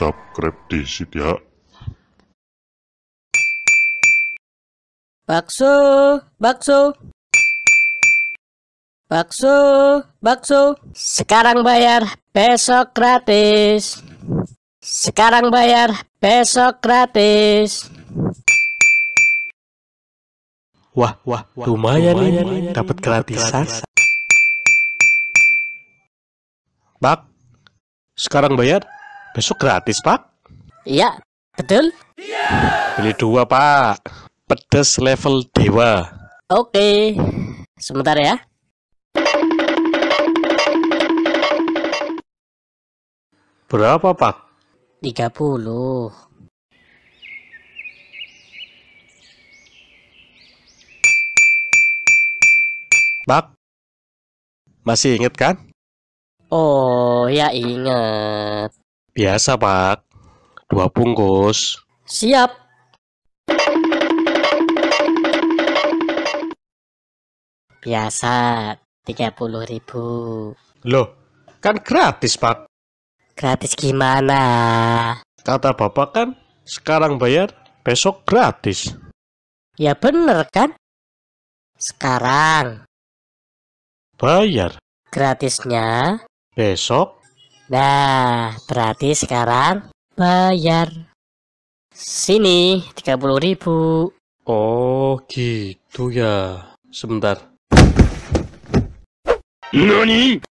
subscribe di ya. Bakso, bakso. Bakso, bakso. Sekarang bayar, besok gratis. Sekarang bayar, besok gratis. Wah, wah, wah lumayan, lumayan nih dapat gratisan. Bak, sekarang bayar, Besok gratis, Pak? Iya, betul. Beli dua, Pak. Pedas level dewa. Oke, sebentar ya. Berapa, Pak? 30. Pak, masih inget kan? Oh, ya inget. Biasa, Pak. Dua bungkus. Siap. Biasa, 30 ribu. Loh, kan gratis, Pak. Gratis gimana? Kata Bapak kan, sekarang bayar, besok gratis. Ya bener kan? Sekarang. Bayar. Gratisnya? Besok Nah, berarti sekarang bayar. Sini, 30.000. ribu. Oh, gitu ya. Sebentar. Nani?